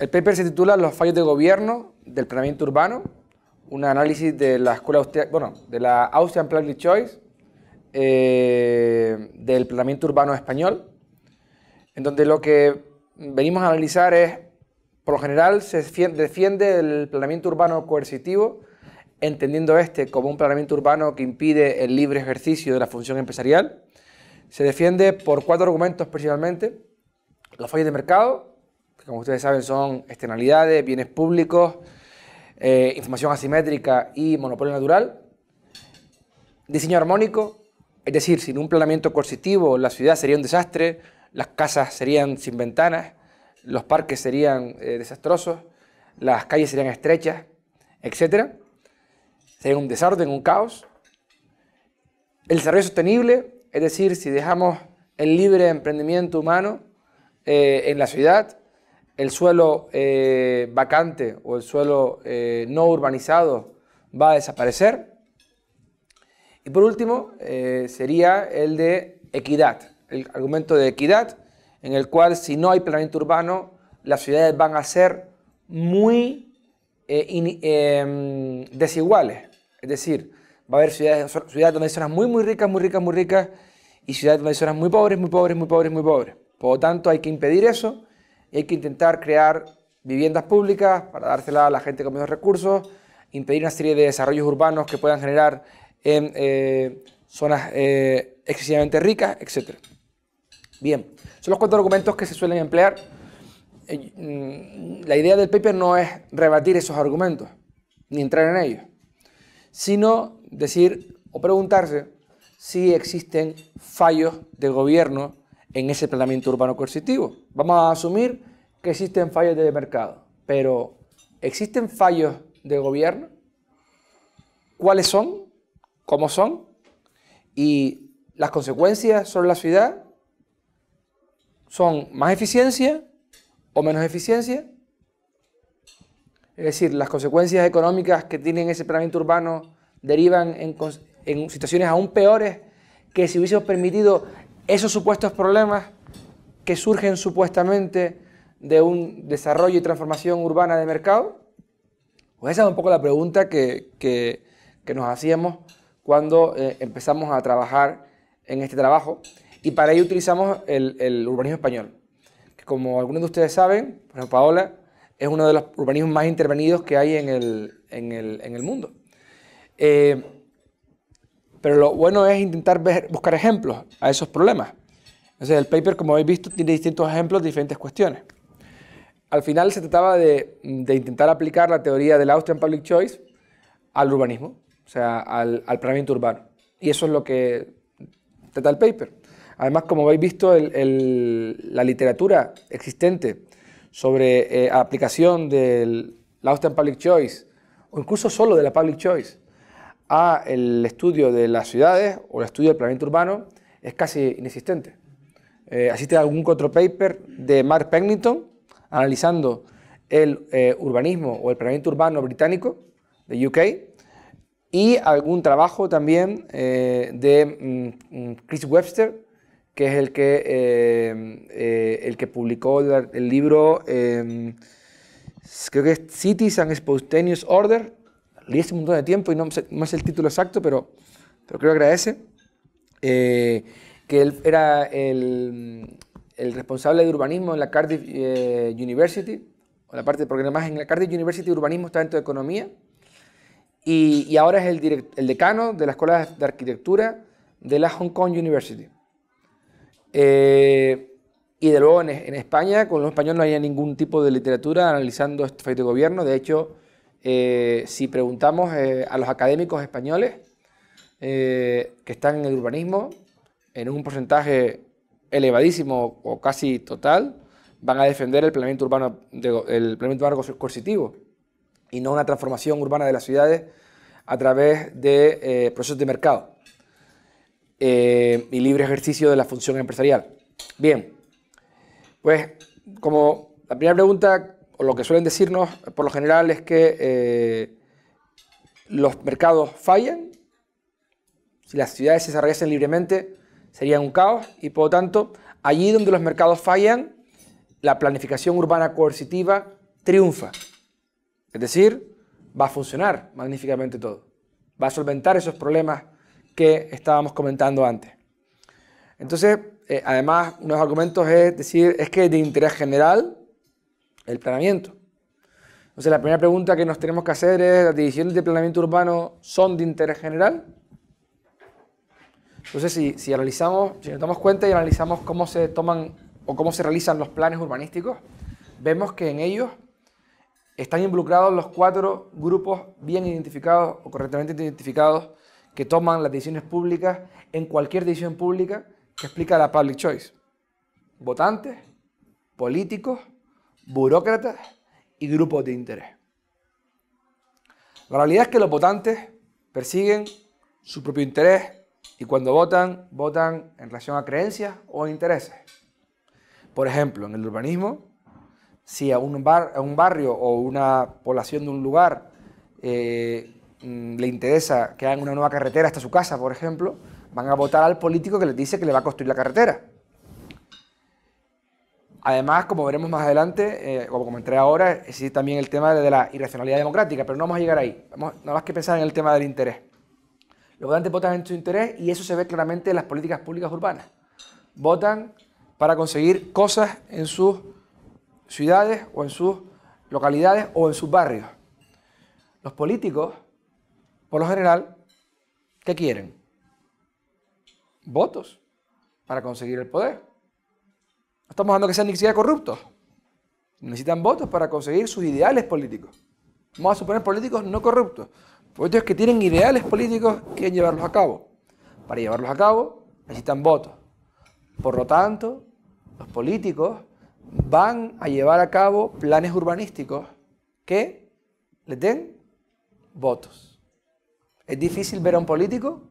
El paper se titula Los fallos de gobierno del planeamiento urbano, un análisis de la escuela de la Austrian Public Choice eh, del planeamiento urbano español, en donde lo que venimos a analizar es, por lo general, se defiende el planeamiento urbano coercitivo, entendiendo este como un planeamiento urbano que impide el libre ejercicio de la función empresarial. Se defiende por cuatro argumentos principalmente, los fallos de mercado, que como ustedes saben son externalidades, bienes públicos, eh, información asimétrica y monopolio natural. Diseño armónico, es decir, sin un planeamiento coercitivo la ciudad sería un desastre, las casas serían sin ventanas, los parques serían eh, desastrosos, las calles serían estrechas, etc. Sería un desorden, un caos. El desarrollo sostenible, es decir, si dejamos el libre emprendimiento humano eh, en la ciudad, el suelo eh, vacante o el suelo eh, no urbanizado va a desaparecer. Y por último, eh, sería el de equidad, el argumento de equidad, en el cual si no hay planeamiento urbano, las ciudades van a ser muy desiguales. Es decir, va a haber ciudades, ciudades donde hay zonas muy, muy ricas, muy ricas, muy ricas, y ciudades donde hay muy pobres, muy pobres, muy pobres, muy pobres. Por lo tanto, hay que impedir eso y hay que intentar crear viviendas públicas para dárselas a la gente con menos recursos, impedir una serie de desarrollos urbanos que puedan generar en eh, zonas eh, excesivamente ricas, etc. Bien, son los cuatro argumentos que se suelen emplear. Eh, mm, la idea del paper no es rebatir esos argumentos, ni entrar en ellos, sino decir o preguntarse si existen fallos de gobierno en ese planeamiento urbano coercitivo. Vamos a asumir que existen fallos de mercado, pero ¿existen fallos de gobierno? ¿Cuáles son? ¿Cómo son? ¿Y las consecuencias sobre la ciudad son más eficiencia o menos eficiencia? Es decir, las consecuencias económicas que tienen ese planeamiento urbano derivan en, en situaciones aún peores que si hubiésemos permitido esos supuestos problemas que surgen supuestamente de un desarrollo y transformación urbana de mercado? Pues esa es un poco la pregunta que, nos hacíamos cuando eh, empezamos a trabajar en este trabajo y para ello utilizamos el, urbanismo español, que como algunos de ustedes saben, por ejemplo, Paola, es uno de los urbanismos más intervenidos que hay en el, mundo. Eh, pero lo bueno es intentar buscar ejemplos a esos problemas. Entonces, el paper, como habéis visto, tiene distintos ejemplos de diferentes cuestiones. Al final se trataba de, intentar aplicar la teoría del Austrian Public Choice al urbanismo, o sea, al, al, planeamiento urbano. Y eso es lo que trata el paper. Además, como habéis visto, la literatura existente sobre eh, aplicación del Austrian Public Choice, o incluso solo de la Public Choice, a el estudio de las ciudades o el estudio del planeamiento urbano es casi inexistente. Así eh, asiste algún otro paper de Mark Pennington analizando el eh, urbanismo o el planeamiento urbano británico de UK y algún trabajo también eh, de mm, mm, Chris Webster, que es el que, el que publicó el, libro, em, creo que Cities and Spontaneous Order, leí hace un montón de tiempo y no, es el título exacto, pero, creo que agradece, eh, que él era el, responsable de urbanismo en la Cardiff eh, University, o la parte porque en la Cardiff University, urbanismo está dentro de economía, y, ahora es el, el decano de la Escuela de Arquitectura de la Hong Kong University. Eh, y de luego en, España, con los españoles no había ningún tipo de literatura analizando este fallo de gobierno. De hecho, eh, si preguntamos eh, a los académicos españoles eh, que están en el urbanismo, en un porcentaje elevadísimo o casi total, van a defender el planeamiento urbano, el planeamiento urbano coercitivo y no una transformación urbana de las ciudades a través de procesos de mercado y libre ejercicio de la función empresarial. Bien, pues como la primera pregunta lo que suelen decirnos por lo general es que eh, los mercados fallan, si las ciudades se desarrollasen libremente sería un caos y por lo tanto allí donde los mercados fallan, la planificación urbana coercitiva triunfa. Es decir, va a funcionar magníficamente todo, va a solventar esos problemas que estábamos comentando antes. Entonces, eh, además, unos argumentos es decir, es que de interés general, el planeamiento. Entonces, la primera pregunta que nos tenemos que hacer es, ¿las divisiones de planeamiento urbano son de interés general? Entonces, si, si analizamos, si nos damos cuenta y analizamos cómo se toman o cómo se realizan los planes urbanísticos, vemos que en ellos están involucrados los cuatro grupos bien identificados o correctamente identificados que toman las decisiones públicas en cualquier decisión pública que explica la public choice. Votantes, políticos, burócratas y grupos de interés. La realidad es que los votantes persiguen su propio interés y cuando votan, votan en relación a creencias o intereses. Por ejemplo, en el urbanismo, si a un, bar, a un barrio o una población de un lugar eh, mm, le interesa que hagan una nueva carretera hasta su casa, por ejemplo, van a votar al político que les dice que le va a construir la carretera. Además, como veremos más adelante, eh, como comentaré ahora, existe también el tema de la irracionalidad democrática, pero no vamos a llegar ahí. nada más que pensar en el tema del interés. Los votantes votan en su interés y eso se ve claramente en las políticas públicas urbanas. Votan para conseguir cosas en sus ciudades o en sus localidades o en sus barrios. Los políticos, por lo general, ¿qué quieren? Votos para conseguir el poder estamos hablando que sean ni siquiera corruptos. Necesitan votos para conseguir sus ideales políticos. Vamos a suponer políticos no corruptos. Políticos que tienen ideales políticos, quieren llevarlos a cabo. Para llevarlos a cabo, necesitan votos. Por lo tanto, los políticos van a llevar a cabo planes urbanísticos que les den votos. Es difícil ver a un político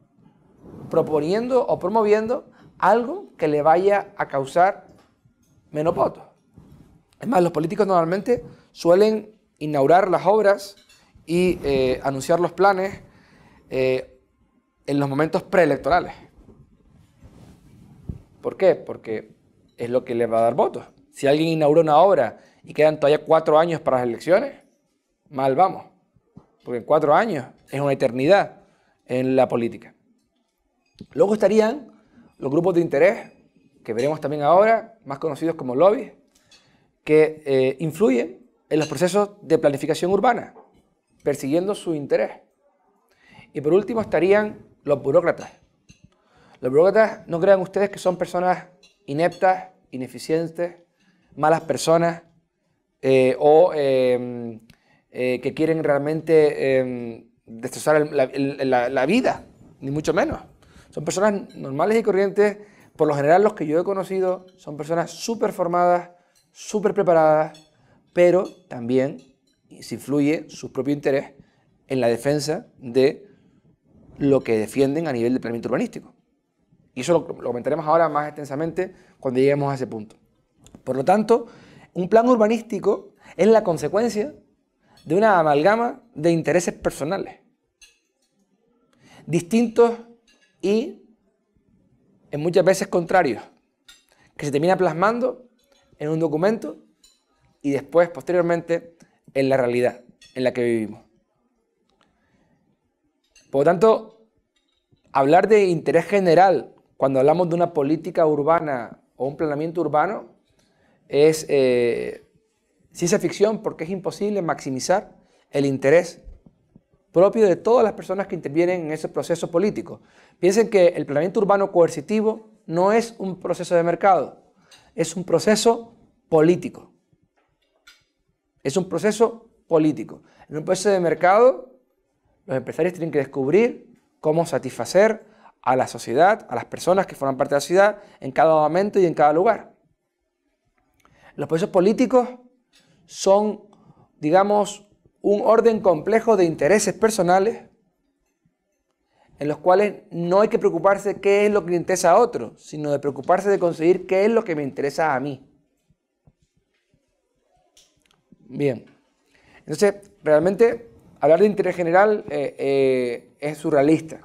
proponiendo o promoviendo algo que le vaya a causar votos. Es más, los políticos normalmente suelen inaugurar las obras y eh, anunciar los planes eh, en los momentos preelectorales. ¿Por qué? Porque es lo que les va a dar votos. Si alguien inaugura una obra y quedan todavía cuatro años para las elecciones, mal vamos. Porque cuatro años es una eternidad en la política. Luego estarían los grupos de interés que veremos también ahora, más conocidos como lobbies, que eh, influyen en los procesos de planificación urbana, persiguiendo su interés. Y por último estarían los burócratas. Los burócratas, no crean ustedes que son personas ineptas, ineficientes, malas personas eh, o em, eh, que quieren realmente em, destrozar la vida, ni mucho menos. Son personas normales y corrientes por lo general los que yo he conocido son personas súper formadas, súper preparadas, pero también se influye su propio interés en la defensa de lo que defienden a nivel de planeamiento urbanístico. Y eso lo, lo comentaremos ahora más extensamente cuando lleguemos a ese punto. Por lo tanto, un plan urbanístico es la consecuencia de una amalgama de intereses personales, distintos y en muchas veces contrario, que se termina plasmando en un documento y después, posteriormente, en la realidad en la que vivimos. Por lo tanto, hablar de interés general cuando hablamos de una política urbana o un planeamiento urbano es eh, ciencia ficción porque es imposible maximizar el interés propio de todas las personas que intervienen en ese proceso político. Piensen que el planeamiento urbano coercitivo no es un proceso de mercado, es un proceso político. Es un proceso político. En un proceso de mercado, los empresarios tienen que descubrir cómo satisfacer a la sociedad, a las personas que forman parte de la ciudad, en cada momento y en cada lugar. Los procesos políticos son, digamos, un orden complejo de intereses personales en los cuales no hay que preocuparse qué es lo que le interesa a otro, sino de preocuparse de conseguir qué es lo que me interesa a mí. Bien, entonces realmente hablar de interés general eh, eh, es surrealista.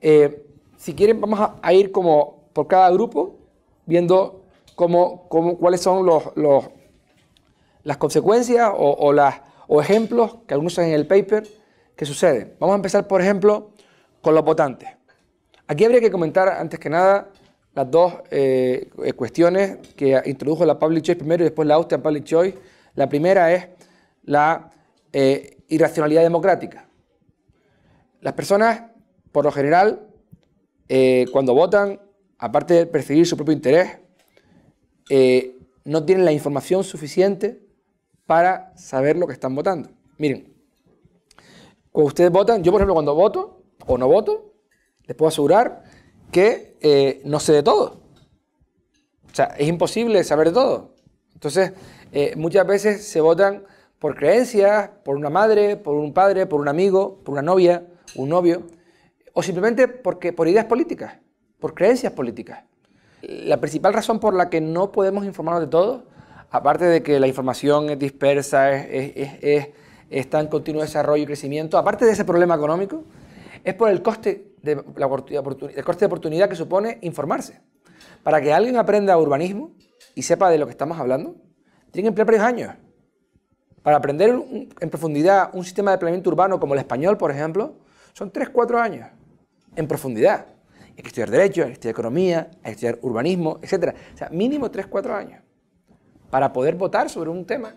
Eh, si quieren vamos a, ir como por cada grupo viendo cuáles son los, las consecuencias o las o ejemplos que algunos usan en el paper que suceden. Vamos a empezar, por ejemplo, con los votantes. Aquí habría que comentar, antes que nada, las dos eh, eh, cuestiones que introdujo la Public Choice primero y después la Austria Public Choice. La primera es la eh, irracionalidad democrática. Las personas, por lo general, cuando votan, aparte de perseguir su propio interés, no tienen la información suficiente para saber lo que están votando. Miren, cuando ustedes votan, yo por ejemplo cuando voto o no voto, les puedo asegurar que eh, no sé de todo. O sea, es imposible saber de todo. Entonces, eh, muchas veces se votan por creencias, por una madre, por un padre, por un amigo, por una novia, un novio, o simplemente porque, por ideas políticas, por creencias políticas. La principal razón por la que no podemos informarnos de todo aparte de que la información es dispersa, es, está en continuo desarrollo y crecimiento, aparte de ese problema económico, es por el coste de, la oportunidad, el coste de oportunidad que supone informarse. Para que alguien aprenda urbanismo y sepa de lo que estamos hablando, tiene que emplear varios años. Para aprender en profundidad un sistema de planeamiento urbano como el español, por ejemplo, son 3-4 años en profundidad. Hay que estudiar Derecho, hay que estudiar Economía, hay que estudiar Urbanismo, etc. O sea, mínimo 3-4 años para poder votar sobre un tema.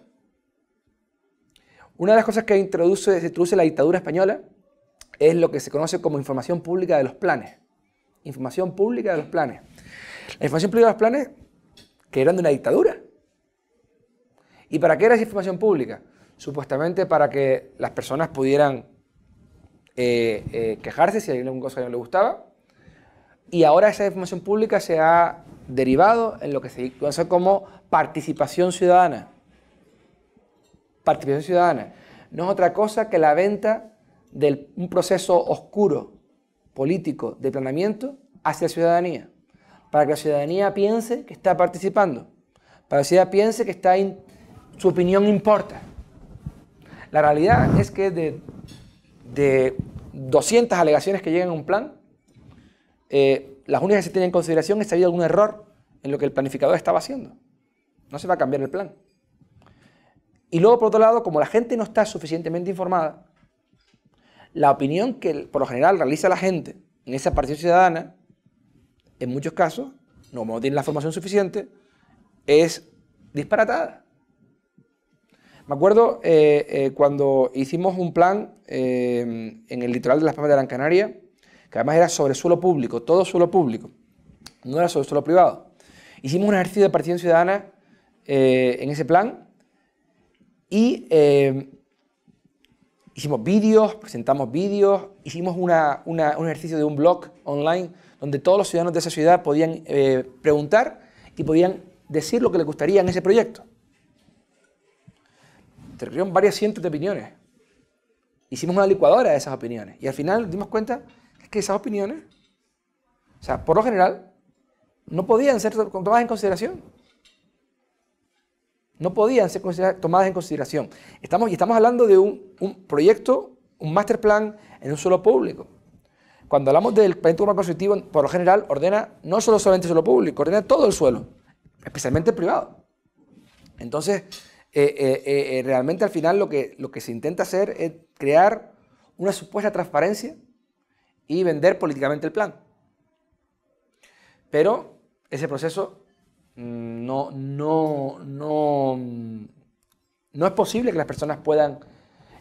Una de las cosas que introduce, la dictadura española es lo que se conoce como información pública de los planes. Información pública de los planes. La información pública de los planes que eran de una dictadura. ¿Y para qué era esa información pública? Supuestamente para que las personas pudieran eh, eh, quejarse si había alguna cosa que no les gustaba. Y ahora esa información pública se ha derivado en lo que se conoce como participación ciudadana. Participación ciudadana no es otra cosa que la venta de un proceso oscuro político de planeamiento hacia la ciudadanía, para que la ciudadanía piense que está participando, para que la ciudadanía piense que su opinión importa. La realidad es que de, de 200 alegaciones que llegan a un plan, eh, las únicas que se tienen en consideración es si había algún error en lo que el planificador estaba haciendo. No se va a cambiar el plan. Y luego, por otro lado, como la gente no está suficientemente informada, la opinión que por lo general realiza la gente en esa participación ciudadana, en muchos casos, no, tiene la formación suficiente, es disparatada. Me acuerdo eh, eh, cuando hicimos un plan en el litoral de las Palmas de Gran Canaria, que además era sobre suelo público, todo suelo público, no era sobre suelo privado. Hicimos un ejercicio de participación ciudadana eh, en ese plan y eh, hicimos vídeos, presentamos vídeos, hicimos un ejercicio de un blog online donde todos los ciudadanos de esa ciudad podían eh, preguntar y podían decir lo que les gustaría en ese proyecto. Tuvieron varias cientos de opiniones. Hicimos una licuadora de esas opiniones y al final dimos cuenta que esas opiniones, o sea, por lo general, no podían ser tomadas en consideración. No podían ser tomadas en consideración. Estamos, y estamos hablando de un, proyecto, un master plan en un suelo público. Cuando hablamos del proyecto urbano constructivo, por lo general ordena no solo solamente el suelo público, ordena todo el suelo, especialmente el privado. Entonces, eh, eh, eh, realmente al final lo que, lo que se intenta hacer es crear una supuesta transparencia y vender políticamente el plan. Pero ese proceso mm, no, no, no, no es posible que las personas puedan,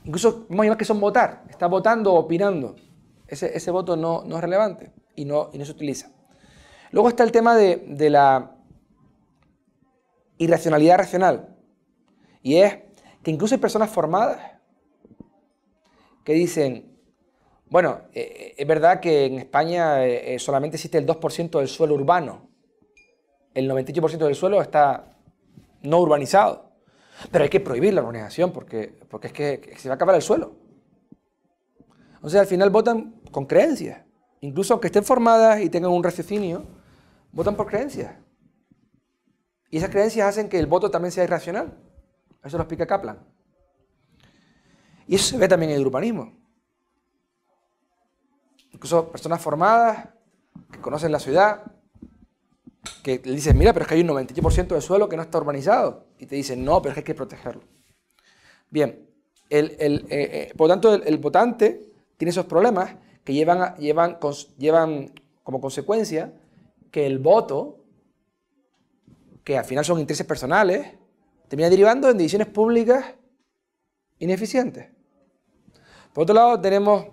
incluso vamos a que son votar, está votando, opinando. Ese, voto no, es relevante y no, no se utiliza. Luego está el tema de, de la irracionalidad racional. Y es que incluso hay personas formadas que dicen, bueno, eh, eh, es verdad que en España eh, solamente existe el 2% del suelo urbano. El 98% del suelo está no urbanizado. Pero hay que prohibir la urbanización porque, porque es que se va a acabar el suelo. Entonces al final votan con creencias. Incluso aunque estén formadas y tengan un raciocinio, votan por creencias. Y esas creencias hacen que el voto también sea irracional. Eso lo explica Kaplan. Y eso se ve también en el urbanismo incluso personas formadas, que conocen la ciudad, que le dicen, mira, pero es que hay un 98% del suelo que no está urbanizado. Y te dicen, no, pero es que hay que protegerlo. Bien, eh, eh, por lo tanto, el, votante tiene esos problemas que llevan, llevan, llevan como consecuencia que el voto, que al final son intereses personales, termina derivando en decisiones públicas ineficientes. Por otro lado, tenemos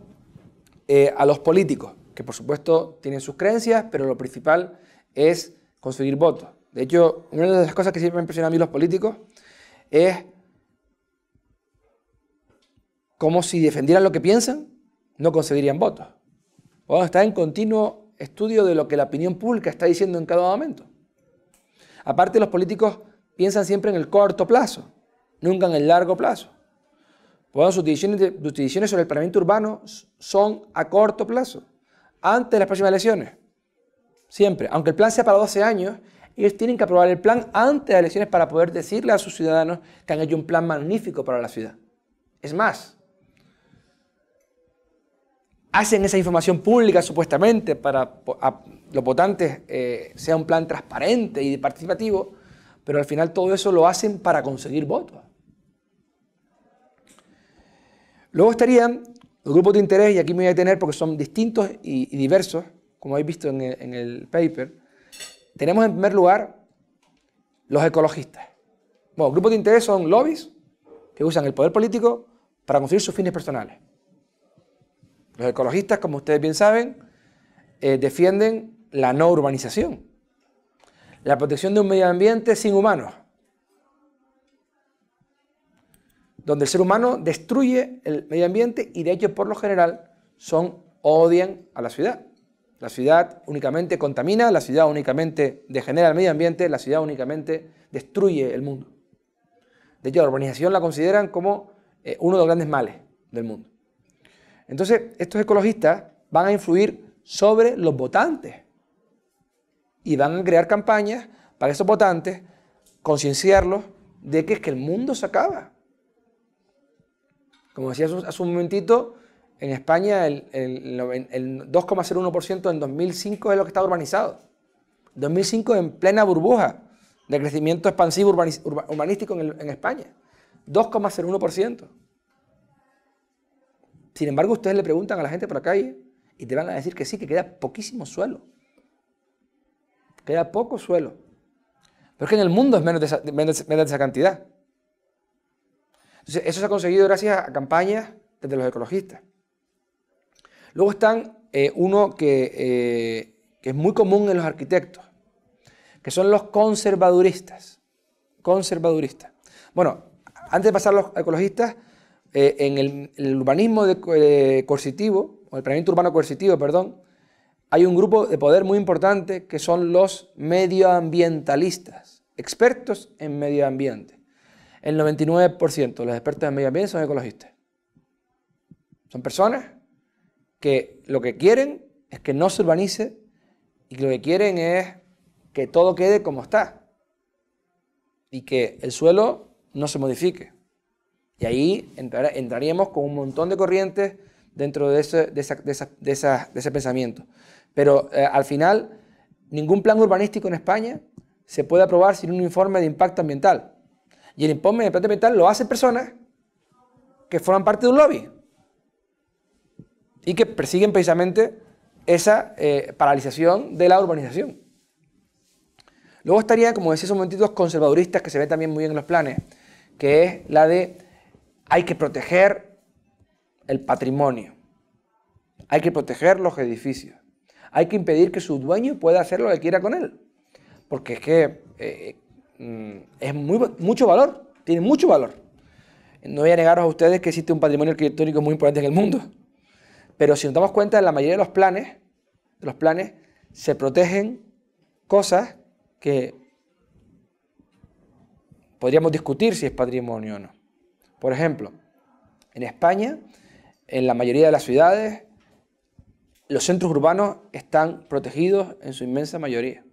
eh, a los políticos, que por supuesto tienen sus creencias, pero lo principal es conseguir votos. De hecho, una de las cosas que siempre me impresiona a mí los políticos es como si defendieran lo que piensan, no conseguirían votos. O está en continuo estudio de lo que la opinión pública está diciendo en cada momento. Aparte, los políticos piensan siempre en el corto plazo, nunca en el largo plazo. Bueno, sus decisiones, sobre el planeamiento urbano son a corto plazo, antes de las próximas elecciones. Siempre. Aunque el plan sea para 12 años, ellos tienen que aprobar el plan antes de las elecciones para poder decirle a sus ciudadanos que han hecho un plan magnífico para la ciudad. Es más, hacen esa información pública supuestamente para los votantes eh, sea un plan transparente y participativo, pero al final todo eso lo hacen para conseguir votos. Luego estarían los grupos de interés, y aquí me voy a detener porque son distintos y, diversos, como habéis visto en el, paper. Tenemos en primer lugar los ecologistas. Bueno, grupos de interés son lobbies que usan el poder político para conseguir sus fines personales. Los ecologistas, como ustedes bien saben, eh, defienden la no urbanización, la protección de un medio ambiente sin humanos, donde el ser humano destruye el medio ambiente y de hecho por lo general son odian a la ciudad. La ciudad únicamente contamina, la ciudad únicamente degenera el medio ambiente, la ciudad únicamente destruye el mundo. De hecho, la urbanización la consideran como eh, uno de los grandes males del mundo. Entonces, estos ecologistas van a influir sobre los votantes y van a crear campañas para esos votantes, concienciarlos de que es que el mundo se acaba, como decía hace un momentito, en España el, 2,01% en 2005 es lo que está urbanizado. 2005 en plena burbuja de crecimiento expansivo urbanístico en, España. 2,01%. Sin embargo, ustedes le preguntan a la gente por la calle y te van a decir que sí, que queda poquísimo suelo. Queda poco suelo. Pero es que en el mundo es menos menos de esa cantidad eso se ha conseguido gracias a campañas desde los ecologistas. Luego están eh, uno eh, que, es muy común en los arquitectos, que son los conservaduristas. Conservaduristas. Bueno, antes de pasar a los ecologistas, eh, en, el, urbanismo coercitivo, o el planeamiento urbano coercitivo, perdón, hay un grupo de poder muy importante que son los medioambientalistas, expertos en medio ambiente el 99% de los expertos en medio ambiente son ecologistas. Son personas que lo que quieren es que no se urbanice y lo que quieren es que todo quede como está y que el suelo no se modifique. Y ahí entraríamos con un montón de corrientes dentro de ese, pensamiento. Pero eh, al final, ningún plan urbanístico en España se puede aprobar sin un informe de impacto ambiental. Y el impuesto de plata metal lo hacen personas que forman parte de un lobby y que persiguen precisamente esa eh, paralización de la urbanización. Luego estaría, como decía esos momentitos, conservaduristas, que se ven también muy bien en los planes, que es la de hay que proteger el patrimonio, hay que proteger los edificios, hay que impedir que su dueño pueda hacer lo que quiera con él, porque es que eh, Mm, es mucho valor, tiene mucho valor. No voy a negaros a ustedes que existe un patrimonio arquitectónico muy importante en el mundo. Pero si nos damos cuenta, en la mayoría de los planes, de los planes se protegen cosas que podríamos discutir si es patrimonio o no. Por ejemplo, en España, en la mayoría de las ciudades, los centros urbanos están protegidos en su inmensa mayoría.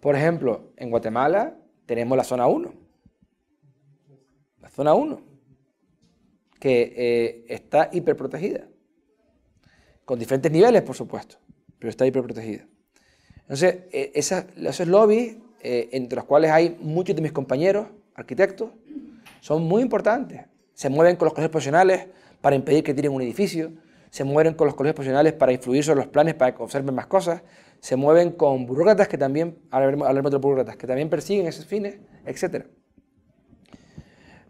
Por ejemplo, en Guatemala tenemos la zona 1. La zona 1, que eh, está hiperprotegida. Con diferentes niveles, por supuesto, pero está hiperprotegida. Entonces, eh, esos lobbies, eh, entre los cuales hay muchos de mis compañeros, arquitectos, son muy importantes. Se mueven con los colegios profesionales para impedir que tiren un edificio, se mueven con los colegios profesionales para influir sobre los planes para que observen más cosas, se mueven con burócratas que también, hablaremos de burócratas, que también persiguen esos fines, etc.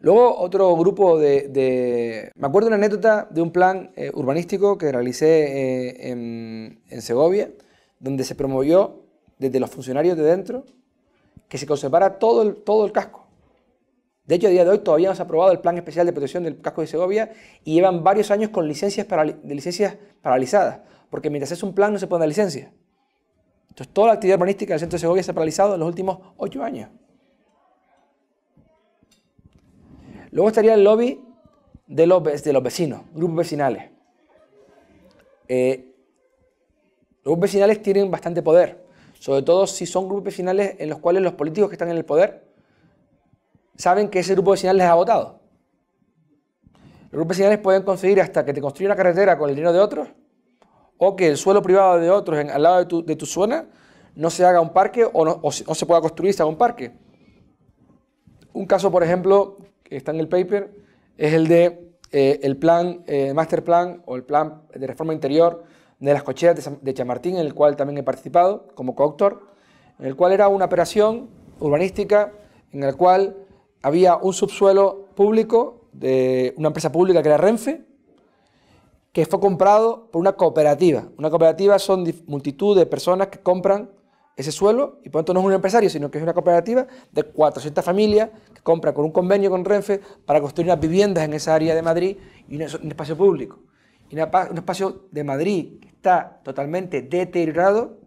Luego otro grupo de, Me acuerdo una anécdota de un plan eh, urbanístico que realicé eh, en, Segovia, donde se promovió desde los funcionarios de dentro que se conservara todo el, todo el casco. De hecho, a día de hoy todavía no se ha aprobado el plan especial de protección del casco de Segovia y llevan varios años con licencias, para, licencias paralizadas, porque mientras es un plan no se pone licencia. Entonces, toda la actividad urbanística del centro de Segovia se ha paralizado en los últimos ocho años. Luego estaría el lobby de los, vecinos, grupos vecinales. los eh, grupos vecinales tienen bastante poder, sobre todo si son grupos vecinales en los cuales los políticos que están en el poder saben que ese grupo vecinal les ha votado. Los grupos vecinales pueden conseguir hasta que te construyan una carretera con el dinero de otros o que el suelo privado de otros al lado de tu, zona no se haga un parque o no, se, pueda construirse se un parque. Un caso, por ejemplo, que está en el paper, es el de eh, el plan, eh, master plan o el plan de reforma interior de las cocheras de, Chamartín, en el cual también he participado como coautor, en el cual era una operación urbanística en la cual había un subsuelo público de una empresa pública que era Renfe, que fue comprado por una cooperativa. Una cooperativa son multitud de personas que compran ese suelo y por lo tanto no es un empresario, sino que es una cooperativa de 400 familias que compra con un convenio con Renfe para construir unas viviendas en esa área de Madrid y un, espacio público. Y un espacio de Madrid que está totalmente deteriorado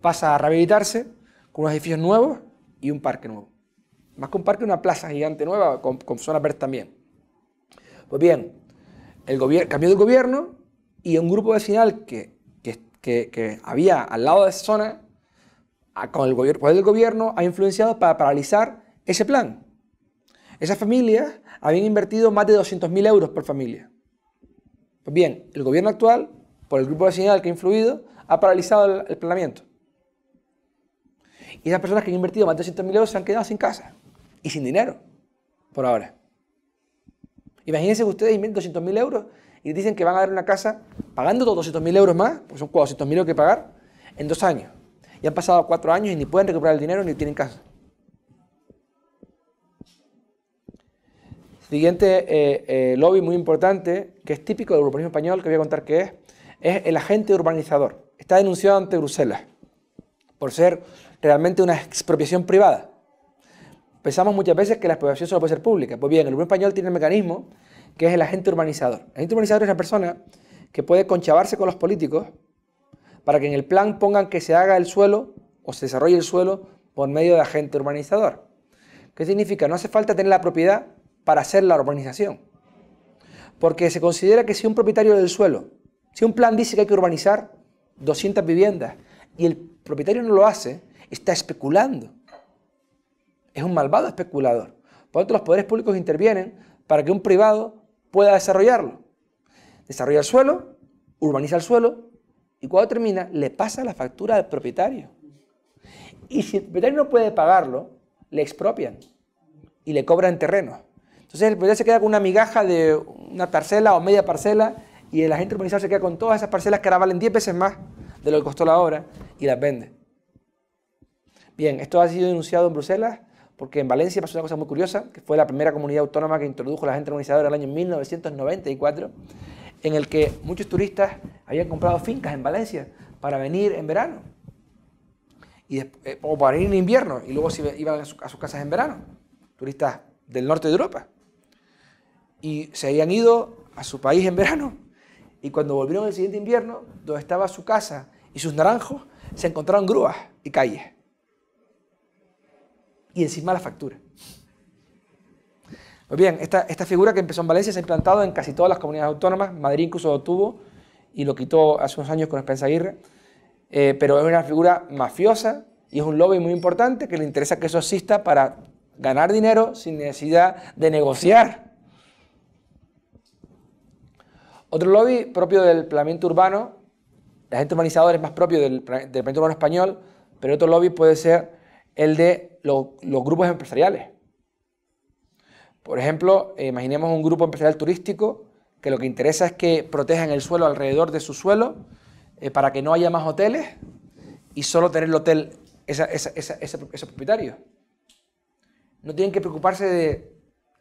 pasa a rehabilitarse con unos edificios nuevos y un parque nuevo. Más que un parque, una plaza gigante nueva con, con zonas verdes también. Pues bien, el cambió de gobierno y un grupo vecinal que, que, había al lado de esa zona, con el poder del gobierno, ha influenciado para paralizar ese plan. Esas familias habían invertido más de 200.000 euros por familia. Pues bien, el gobierno actual, por el grupo vecinal que ha influido, ha paralizado el, el planeamiento. Y esas personas que han invertido más de 200.000 euros se han quedado sin casa y sin dinero, por ahora. Imagínense que ustedes invierten 200.000 euros y dicen que van a dar una casa pagando todos 200.000 euros más, porque son 400.000 euros que pagar, en dos años. Y han pasado cuatro años y ni pueden recuperar el dinero ni tienen casa. Siguiente eh, eh, lobby muy importante, que es típico del urbanismo español, que voy a contar qué es, es el agente urbanizador. Está denunciado ante Bruselas por ser realmente una expropiación privada pensamos muchas veces que la expropiación solo puede ser pública. Pues bien, el gobierno español tiene el mecanismo que es el agente urbanizador. El agente urbanizador es la persona que puede conchavarse con los políticos para que en el plan pongan que se haga el suelo o se desarrolle el suelo por medio de agente urbanizador. ¿Qué significa? No hace falta tener la propiedad para hacer la urbanización. Porque se considera que si un propietario del suelo, si un plan dice que hay que urbanizar 200 viviendas y el propietario no lo hace, está especulando es un malvado especulador. Por otro, los poderes públicos intervienen para que un privado pueda desarrollarlo. Desarrolla el suelo, urbaniza el suelo y cuando termina le pasa la factura al propietario. Y si el propietario no puede pagarlo, le expropian y le cobran terreno. Entonces el propietario se queda con una migaja de una parcela o media parcela y el agente urbanizador se queda con todas esas parcelas que ahora valen 10 veces más de lo que costó la obra y las vende. Bien, esto ha sido denunciado en Bruselas porque en Valencia pasó una cosa muy curiosa, que fue la primera comunidad autónoma que introdujo la gente organizadora en el año 1994, en el que muchos turistas habían comprado fincas en Valencia para venir en verano, y eh, o para ir en invierno, y luego se iban a, sus casas en verano, turistas del norte de Europa. Y se habían ido a su país en verano, y cuando volvieron el siguiente invierno, donde estaba su casa y sus naranjos, se encontraron grúas y calles y encima la factura. Pues bien, esta, esta figura que empezó en Valencia se ha implantado en casi todas las comunidades autónomas. Madrid incluso lo tuvo y lo quitó hace unos años con Espensa Aguirre. Eh, pero es una figura mafiosa y es un lobby muy importante que le interesa que eso exista para ganar dinero sin necesidad de negociar. Otro lobby propio del planeamiento urbano, la gente urbanizadora es más propio del, del planeamiento urbano español, pero otro lobby puede ser el de los grupos empresariales. Por ejemplo, eh, imaginemos un grupo empresarial turístico que lo que interesa es que protejan el suelo alrededor de su suelo eh, para que no haya más hoteles y solo tener el hotel ese propietario. No tienen que preocuparse de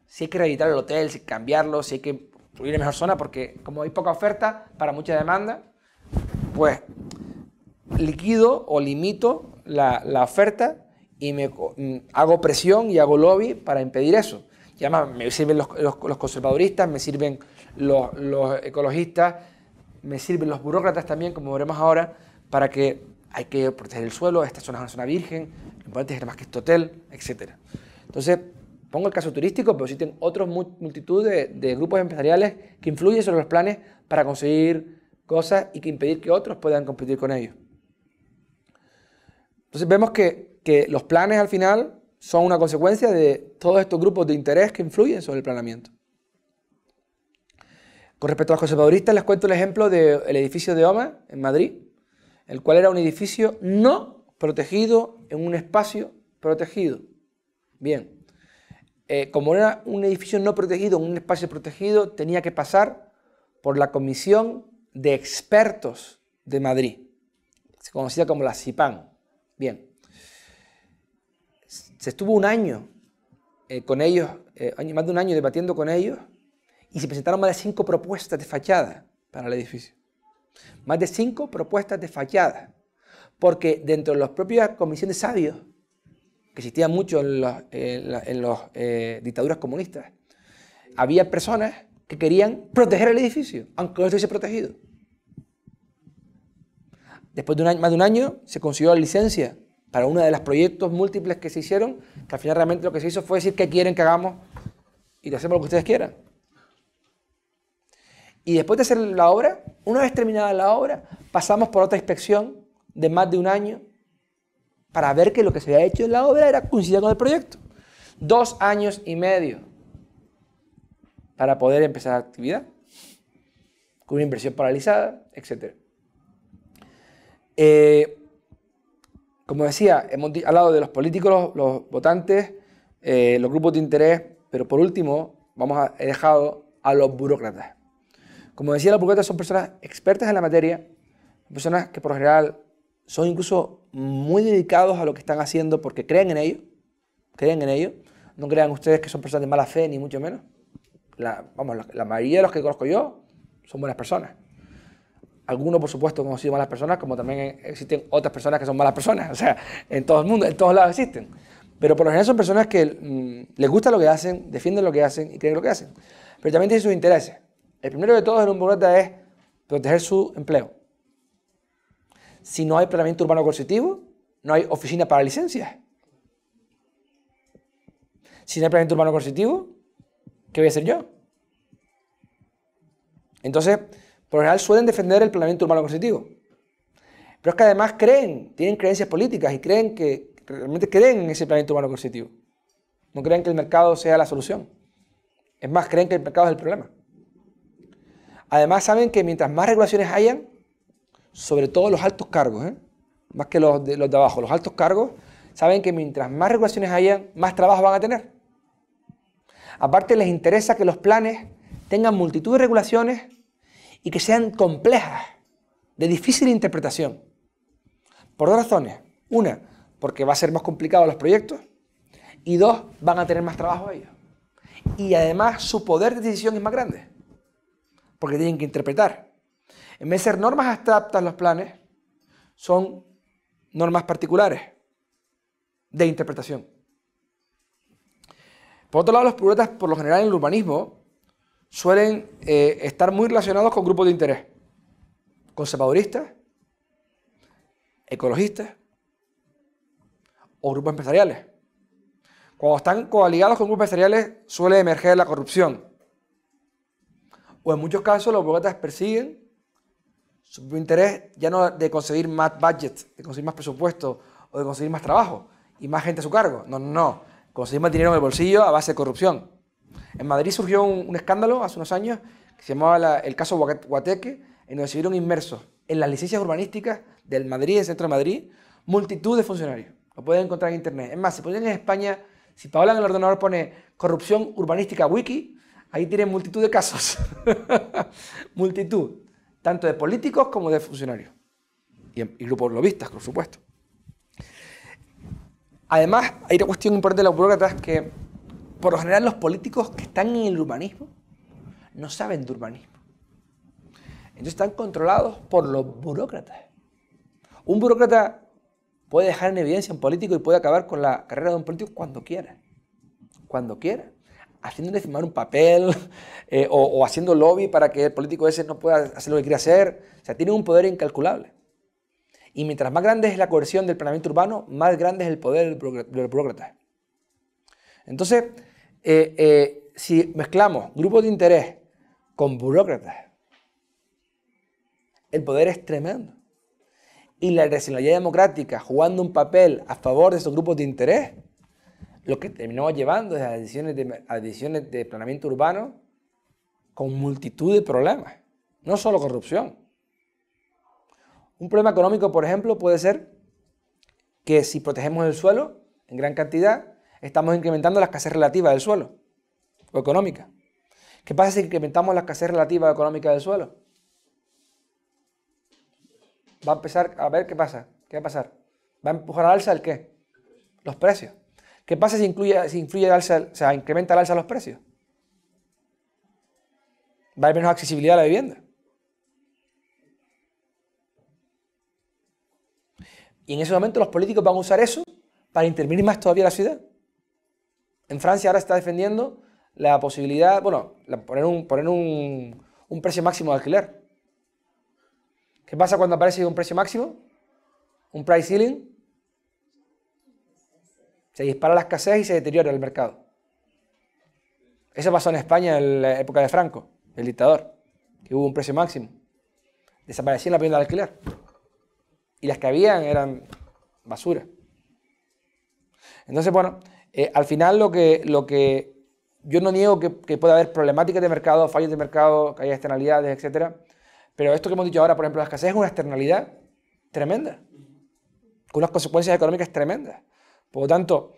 si hay que reeditar el hotel, si cambiarlo, si hay que construir en mejor zona, porque como hay poca oferta para mucha demanda, pues liquido o limito la oferta y me, mm, hago presión y hago lobby para impedir eso. Y además, me sirven los, conservadoristas, me sirven los, ecologistas, me sirven los burócratas también, como veremos ahora, para que hay que proteger el suelo, esta zona es una zona virgen, lo importante es más que este hotel, etc. Entonces, pongo el caso turístico, pero existen otras multitud de, grupos empresariales que influyen sobre los planes para conseguir cosas y que impedir que otros puedan competir con ellos. Entonces vemos que que los planes al final son una consecuencia de todos estos grupos de interés que influyen sobre el planeamiento. Con respecto a José conservaduristas, les cuento el ejemplo del edificio de OMA en Madrid, el cual era un edificio no protegido en un espacio protegido. Bien, eh, como era un edificio no protegido en un espacio protegido, tenía que pasar por la Comisión de Expertos de Madrid, se conocía como la CIPAN. Bien, se estuvo un año eh, con ellos, eh, más de un año debatiendo con ellos, y se presentaron más de cinco propuestas de fachada para el edificio. Más de cinco propuestas de fachada, porque dentro de las propias comisiones sabios, que existían mucho en las eh, dictaduras comunistas, había personas que querían proteger el edificio, aunque no estuviese protegido. Después de un año, más de un año se consiguió la licencia para uno de los proyectos múltiples que se hicieron, que al final realmente lo que se hizo fue decir que quieren que hagamos y que hacemos lo que ustedes quieran. Y después de hacer la obra, una vez terminada la obra, pasamos por otra inspección de más de un año para ver que lo que se había hecho en la obra era coincidía con el proyecto. Dos años y medio para poder empezar la actividad, con una inversión paralizada, etc. Eh, como decía, hemos hablado de los políticos, los, votantes, eh, los grupos de interés, pero por último, vamos a, he dejado a los burócratas. Como decía, los burócratas son personas expertas en la materia, personas que por lo general son incluso muy dedicados a lo que están haciendo porque creen en ello, creen en ello. No crean ustedes que son personas de mala fe, ni mucho menos. vamos, la mayoría de los que conozco yo son buenas personas. Algunos, por supuesto, hemos sido malas personas, como también existen otras personas que son malas personas. O sea, en todo el mundo, en todos lados existen. Pero por lo general son personas que mm, les gusta lo que hacen, defienden lo que hacen y creen lo que hacen. Pero también tienen sus intereses. El primero de todos en un burócrata es proteger su empleo. Si no hay planeamiento urbano coercitivo, no hay oficina para licencias. Si no hay planeamiento urbano coercitivo, ¿qué voy a hacer yo? Entonces, por lo general suelen defender el planeamiento humano positivo, Pero es que además creen, tienen creencias políticas y creen que, realmente creen en ese planeamiento urbano positivo. No creen que el mercado sea la solución. Es más, creen que el mercado es el problema. Además saben que mientras más regulaciones hayan, sobre todo los altos cargos, ¿eh? más que los de, los de abajo, los altos cargos, saben que mientras más regulaciones hayan, más trabajo van a tener. Aparte les interesa que los planes tengan multitud de regulaciones y que sean complejas, de difícil interpretación. Por dos razones. Una, porque va a ser más complicado los proyectos y dos, van a tener más trabajo ellos. Y además su poder de decisión es más grande, porque tienen que interpretar. En vez de ser normas abstractas los planes, son normas particulares de interpretación. Por otro lado, los puristas por lo general en el urbanismo, suelen eh, estar muy relacionados con grupos de interés. Conservadoristas, ecologistas o grupos empresariales. Cuando están coaligados con grupos empresariales suele emerger la corrupción. O en muchos casos los burocratas persiguen su interés ya no de conseguir más budget, de conseguir más presupuesto o de conseguir más trabajo y más gente a su cargo. No, no, no. Conseguir más dinero en el bolsillo a base de corrupción. En Madrid surgió un, escándalo hace unos años que se llamaba el caso Guateque, en donde se vieron inmersos en las licencias urbanísticas del Madrid, del centro de Madrid, multitud de funcionarios. Lo pueden encontrar en internet. Es más, si ponen en España, si Paola en el ordenador pone corrupción urbanística wiki, ahí tienen multitud de casos. multitud, tanto de políticos como de funcionarios. Y, grupos lobistas, por supuesto. Además, hay una cuestión importante de los burócratas que por lo general los políticos que están en el urbanismo no saben de urbanismo. Entonces están controlados por los burócratas. Un burócrata puede dejar en evidencia a un político y puede acabar con la carrera de un político cuando quiera. Cuando quiera. Haciéndole firmar un papel eh, o, haciendo lobby para que el político ese no pueda hacer lo que quiere hacer. O sea, tiene un poder incalculable. Y mientras más grande es la coerción del planeamiento urbano, más grande es el poder del burócrata. Entonces, eh, eh, si mezclamos grupos de interés con burócratas, el poder es tremendo. Y la racionalidad democrática jugando un papel a favor de esos grupos de interés, lo que terminó llevando es a decisiones de, de planeamiento urbano con multitud de problemas, no solo corrupción. Un problema económico, por ejemplo, puede ser que si protegemos el suelo en gran cantidad, estamos incrementando la escasez relativa del suelo o económica. ¿Qué pasa si incrementamos la escasez relativa o económica del suelo? Va a empezar a ver qué pasa. ¿Qué va a pasar? ¿Va a empujar al alza el qué? Los precios. ¿Qué pasa si, incluye, si influye alza, o sea, incrementa el alza los precios? Va a haber menos accesibilidad a la vivienda. Y en ese momento los políticos van a usar eso para intervenir más todavía la ciudad. En Francia ahora está defendiendo la posibilidad, bueno, poner, un, precio máximo de alquiler. ¿Qué pasa cuando aparece un precio máximo? Un price ceiling. Se dispara la escasez y se deteriora el mercado. Eso pasó en España en la época de Franco, el dictador, que hubo un precio máximo. Desaparecían la vivienda de alquiler. Y las que habían eran basura. Entonces, bueno, eh, al final lo que, lo que yo no niego que, que pueda haber problemáticas de mercado, fallos de mercado, que haya externalidades, etc. pero esto que hemos dicho ahora, por ejemplo, la escasez es una externalidad tremenda, con unas consecuencias económicas tremendas. Por lo tanto,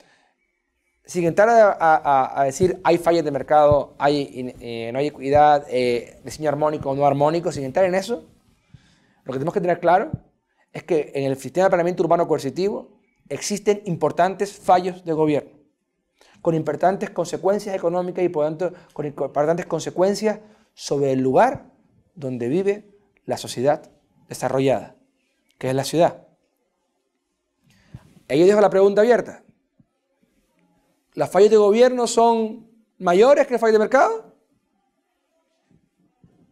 sin entrar a, decir hay fallos de mercado, hay, eh, no hay equidad, eh, diseño armónico o no armónico, sin entrar en eso, lo que tenemos que tener claro es que en el sistema de planeamiento urbano coercitivo existen importantes fallos de gobierno con importantes consecuencias económicas y por tanto con importantes consecuencias sobre el lugar donde vive la sociedad desarrollada, que es la ciudad. yo dejo la pregunta abierta. ¿Las fallas de gobierno son mayores que las fallas de mercado?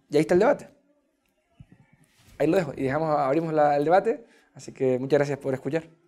Y ahí está el debate. Ahí lo dejo y dejamos, abrimos el debate. Así que muchas gracias por escuchar.